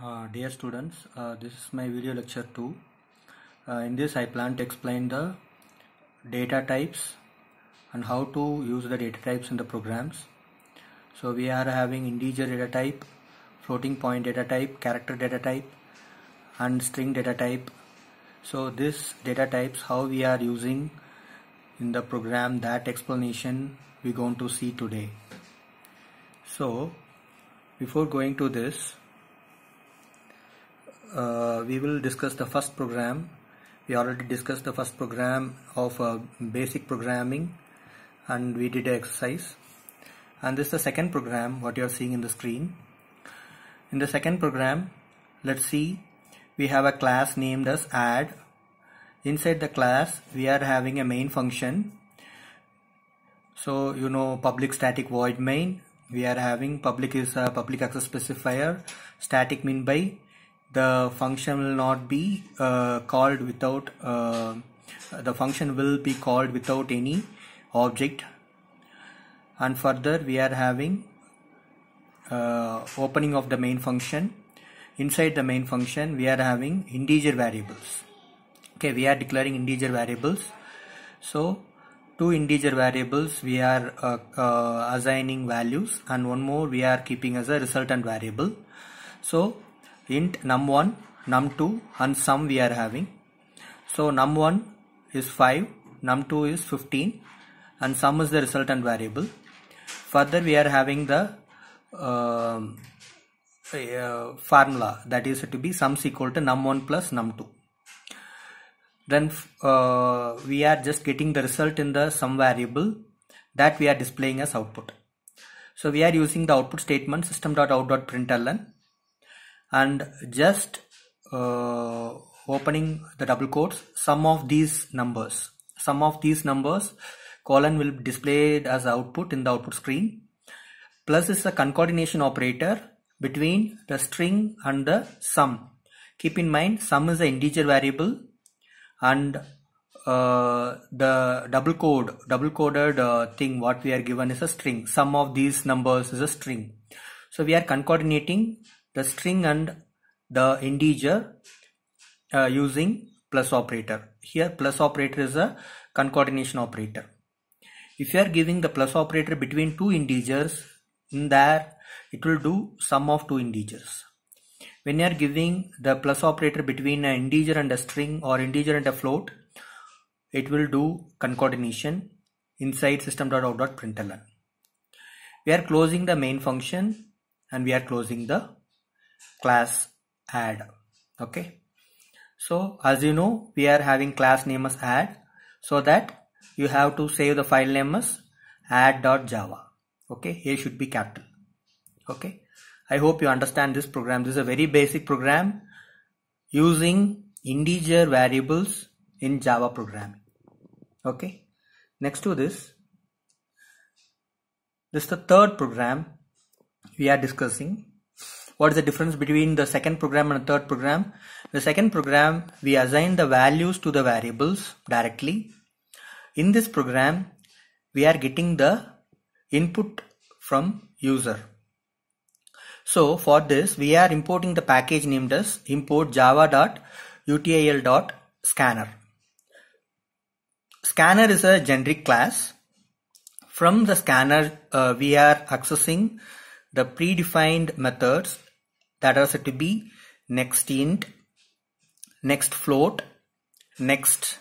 Uh, dear students, uh, this is my video lecture 2. Uh, in this I plan to explain the data types and how to use the data types in the programs. So we are having integer data type, floating point data type, character data type and string data type. So this data types how we are using in the program that explanation we going to see today. So before going to this uh, we will discuss the first program. We already discussed the first program of uh, basic programming and we did an exercise. And this is the second program what you are seeing in the screen. In the second program, let's see, we have a class named as add. Inside the class, we are having a main function. So, you know, public static void main. We are having public is a public access specifier, static mean by the function will not be uh, called without uh, the function will be called without any object and further we are having uh, opening of the main function inside the main function we are having integer variables okay we are declaring integer variables so two integer variables we are uh, uh, assigning values and one more we are keeping as a resultant variable so int num1 num2 and sum we are having so num1 is 5 num2 is 15 and sum is the resultant variable further we are having the uh, uh, formula that is to be sums equal to num1 plus num2 then uh, we are just getting the result in the sum variable that we are displaying as output so we are using the output statement system.out.println and just uh, opening the double quotes sum of these numbers sum of these numbers colon will be displayed as output in the output screen plus is a concordination operator between the string and the sum keep in mind sum is an integer variable and uh, the double code double coded uh, thing what we are given is a string sum of these numbers is a string so we are concordinating the string and the integer uh, using plus operator. Here plus operator is a concatenation operator. If you are giving the plus operator between two integers, in there it will do sum of two integers. When you are giving the plus operator between an integer and a string or integer and a float, it will do concatenation inside system.out.println. We are closing the main function and we are closing the class add okay so as you know we are having class name as add so that you have to save the file name as add.java okay here should be capital okay i hope you understand this program this is a very basic program using integer variables in java programming okay next to this this is the third program we are discussing what is the difference between the second program and the third program the second program we assign the values to the variables directly in this program we are getting the input from user so for this we are importing the package named as import java.util.scanner scanner is a generic class from the scanner uh, we are accessing the predefined methods that are said to be next int, next float, next.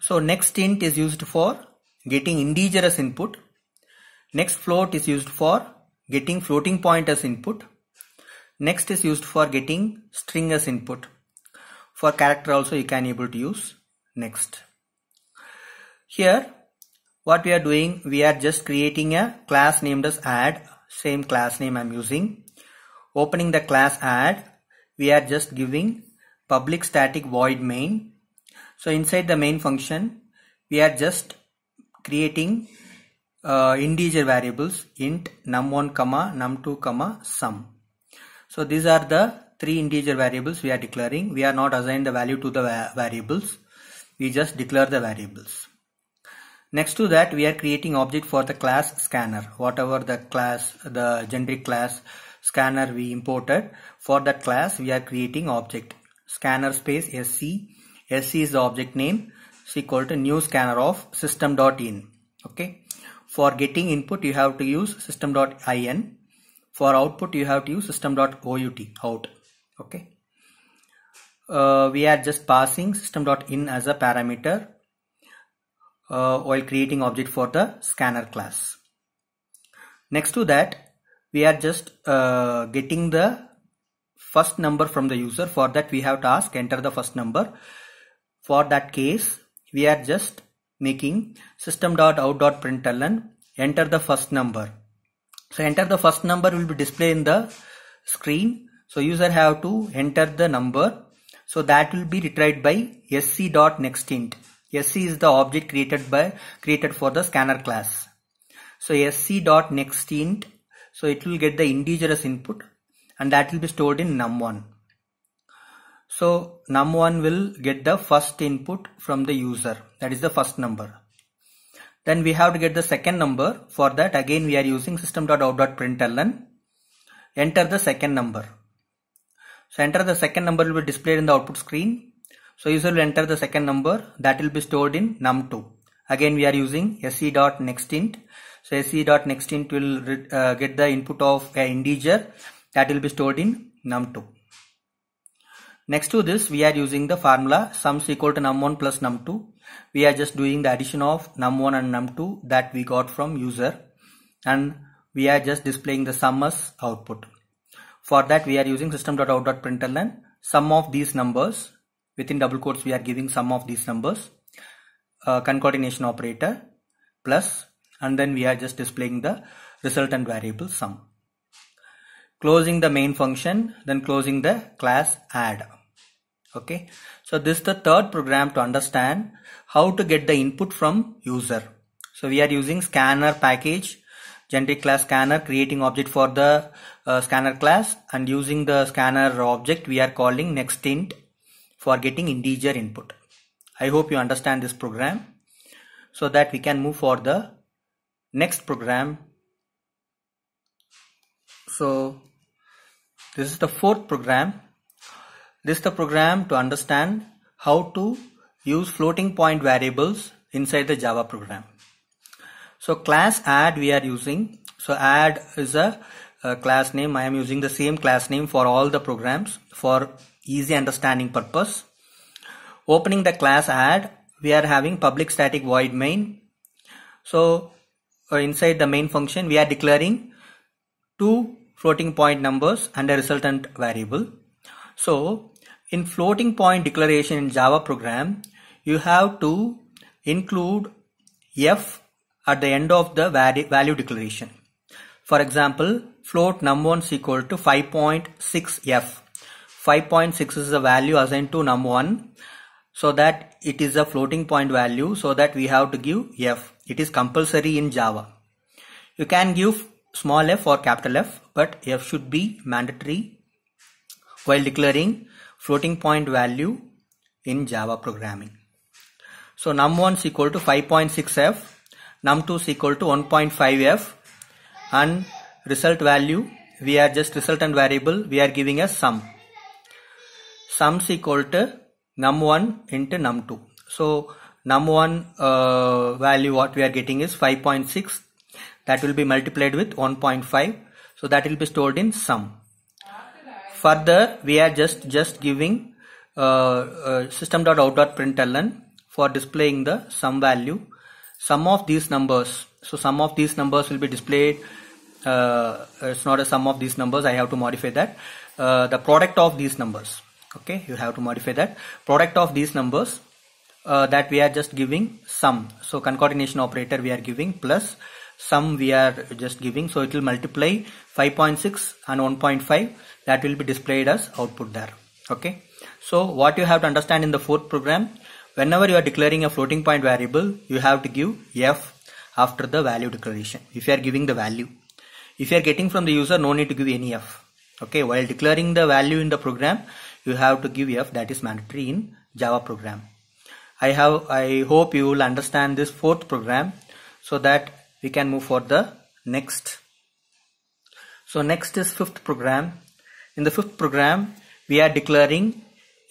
So next int is used for getting integer as input. Next float is used for getting floating point as input. Next is used for getting string as input. For character also you can able to use next. Here what we are doing we are just creating a class named as add same class name I'm using opening the class add we are just giving public static void main so inside the main function we are just creating uh, integer variables int num1 comma num2 comma sum so these are the three integer variables we are declaring we are not assigning the value to the va variables we just declare the variables next to that we are creating object for the class scanner whatever the class the generic class scanner we imported. For that class, we are creating object. Scanner space SC. SC is the object name. It's equal to new scanner of system.in. Okay. For getting input, you have to use system.in. For output, you have to use system.out. Out. Okay. Uh, we are just passing system.in as a parameter uh, while creating object for the scanner class. Next to that, we are just uh, getting the first number from the user for that we have to ask enter the first number for that case we are just making system.out.println enter the first number so enter the first number will be displayed in the screen so user have to enter the number so that will be retried by sc.nextint sc is the object created by created for the scanner class so sc.nextint so it will get the integer as input and that will be stored in num1. So num1 will get the first input from the user that is the first number. Then we have to get the second number for that again we are using system.out.println enter the second number. So enter the second number will be displayed in the output screen. So user will enter the second number that will be stored in num2 again we are using se.nextint so se.nextint will uh, get the input of an integer that will be stored in num2 next to this we are using the formula sums equal to num1 plus num2 we are just doing the addition of num1 and num2 that we got from user and we are just displaying the sum as output for that we are using system.out.println sum of these numbers within double quotes we are giving sum of these numbers uh, concatenation operator plus and then we are just displaying the resultant variable sum. Closing the main function then closing the class add. Okay. So this is the third program to understand how to get the input from user. So we are using scanner package generic class scanner creating object for the uh, scanner class and using the scanner object we are calling next int for getting integer input. I hope you understand this program so that we can move for the next program. So this is the fourth program. This is the program to understand how to use floating point variables inside the Java program. So class add we are using. So add is a, a class name. I am using the same class name for all the programs for easy understanding purpose opening the class add we are having public static void main so uh, inside the main function we are declaring two floating point numbers and a resultant variable so in floating point declaration in java program you have to include f at the end of the value declaration for example float num1 is equal to 5.6f 5.6 is the value assigned to num1 so that it is a floating point value so that we have to give f it is compulsory in java you can give small f or capital f but f should be mandatory while declaring floating point value in java programming so num1 is equal to 5.6f num2 is equal to 1.5f and result value we are just resultant variable we are giving a sum Sum is equal to num1 into num2 so num1 uh, value what we are getting is 5.6 that will be multiplied with 1.5 so that will be stored in sum further we are just just giving uh, uh, system.out.println for displaying the sum value sum of these numbers so sum of these numbers will be displayed uh, it's not a sum of these numbers I have to modify that uh, the product of these numbers okay you have to modify that product of these numbers uh, that we are just giving sum so concatenation operator we are giving plus sum we are just giving so it will multiply 5.6 and 1.5 that will be displayed as output there okay so what you have to understand in the fourth program whenever you are declaring a floating point variable you have to give f after the value declaration if you are giving the value if you are getting from the user no need to give any f okay while declaring the value in the program you have to give f that is mandatory in java program i have i hope you will understand this fourth program so that we can move for the next so next is fifth program in the fifth program we are declaring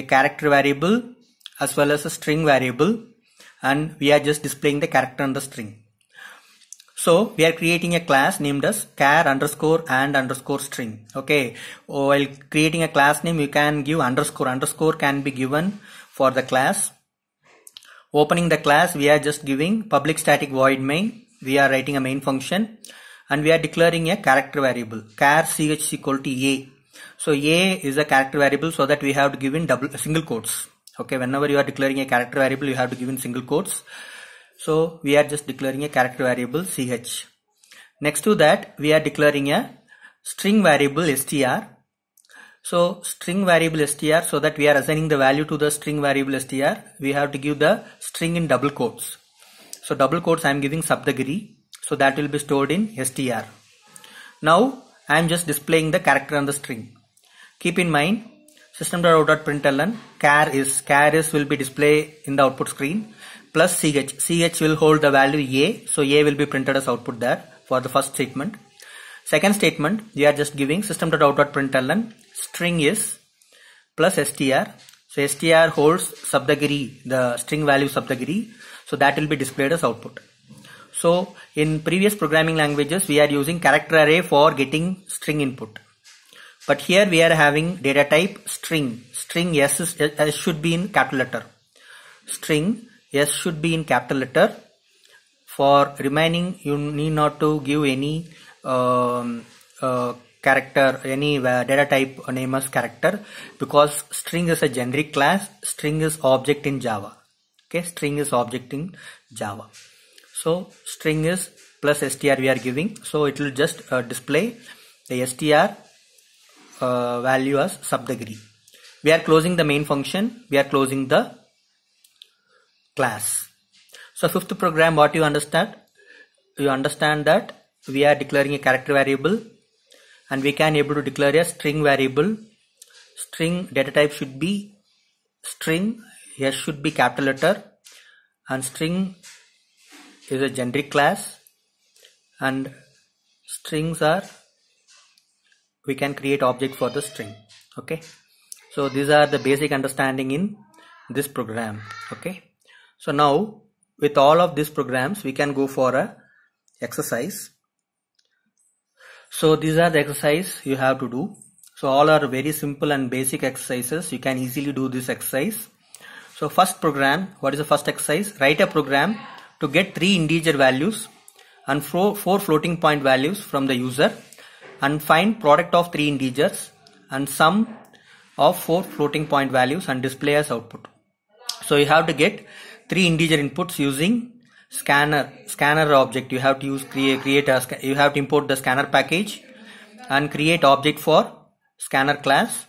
a character variable as well as a string variable and we are just displaying the character on the string so we are creating a class named as char underscore and underscore string. Okay. Oh, while creating a class name, you can give underscore underscore can be given for the class. Opening the class, we are just giving public static void main. We are writing a main function and we are declaring a character variable char ch equal to a. So a is a character variable so that we have to give in double single quotes. Okay. Whenever you are declaring a character variable, you have to give in single quotes so we are just declaring a character variable ch. Next to that we are declaring a string variable str. So string variable str so that we are assigning the value to the string variable str we have to give the string in double quotes. So double quotes I am giving Saptagiri so that will be stored in str. Now I am just displaying the character on the string. Keep in mind system.out.println char is char is will be display in the output screen plus ch ch will hold the value a so a will be printed as output there for the first statement second statement we are just giving system.out.println string is plus str so str holds subdegree the string value subdegree so that will be displayed as output so in previous programming languages we are using character array for getting string input but here we are having data type string. String S, is, uh, S should be in capital letter. String S should be in capital letter. For remaining, you need not to give any um, uh, character, any uh, data type name as character because string is a generic class. String is object in Java. Okay, string is object in Java. So string is plus str we are giving. So it will just uh, display the str uh, value as subdegree. We are closing the main function. We are closing the class. So fifth program, what you understand? You understand that we are declaring a character variable and we can able to declare a string variable. String data type should be string. Here should be capital letter and string is a generic class and strings are we can create object for the string okay so these are the basic understanding in this program okay so now with all of these programs we can go for a exercise so these are the exercise you have to do so all are very simple and basic exercises you can easily do this exercise so first program what is the first exercise write a program to get three integer values and four, four floating point values from the user and find product of three integers and sum of four floating point values and display as output. So you have to get three integer inputs using scanner scanner object. You have to use create create a you have to import the scanner package and create object for scanner class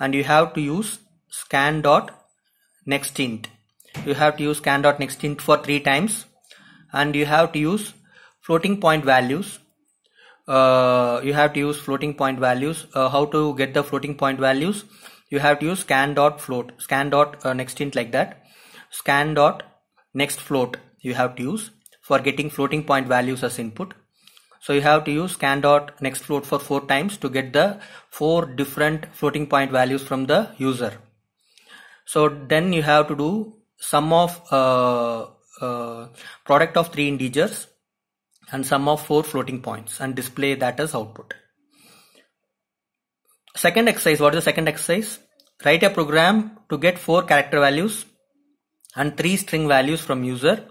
and you have to use scan dot next int. You have to use scan dot next int for three times and you have to use floating point values uh, you have to use floating point values. Uh, how to get the floating point values? You have to use scan dot float, scan dot uh, next int like that, scan dot next float. You have to use for getting floating point values as input. So you have to use scan dot next float for four times to get the four different floating point values from the user. So then you have to do sum of uh, uh, product of three integers and sum of four floating points and display that as output. Second exercise, what is the second exercise? Write a program to get four character values and three string values from user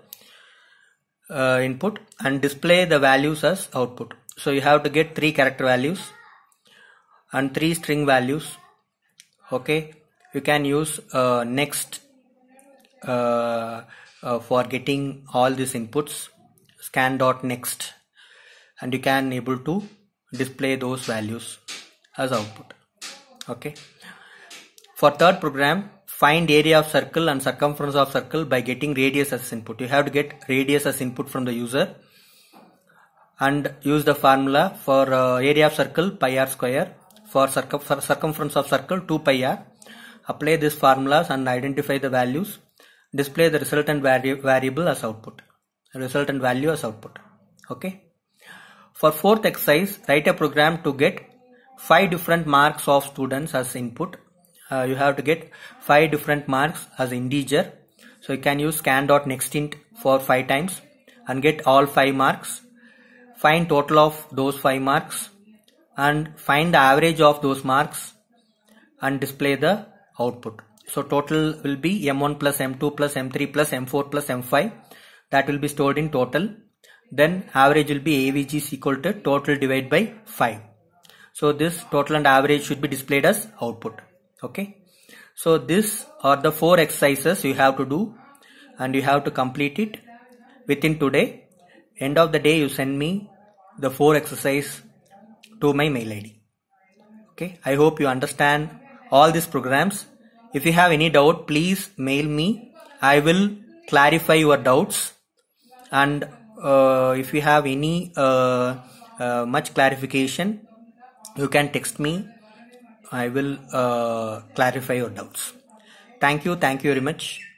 uh, input and display the values as output. So you have to get three character values and three string values. Okay, you can use uh, next uh, uh for getting all these inputs scan.next dot next and you can able to display those values as output okay for third program find area of circle and circumference of circle by getting radius as input you have to get radius as input from the user and use the formula for uh, area of circle pi r square for, circum for circumference of circle 2 pi r apply these formulas and identify the values display the resultant vari variable as output resultant value as output okay for fourth exercise write a program to get five different marks of students as input uh, you have to get five different marks as integer so you can use scan.nextint for five times and get all five marks find total of those five marks and find the average of those marks and display the output so total will be m1 plus m2 plus m3 plus m4 plus m5 that will be stored in total then average will be avg is equal to total divided by 5 so this total and average should be displayed as output okay so these are the four exercises you have to do and you have to complete it within today end of the day you send me the four exercise to my mail id okay i hope you understand all these programs if you have any doubt please mail me i will clarify your doubts and uh, if you have any uh, uh, much clarification you can text me i will clarify your doubts thank you thank you very much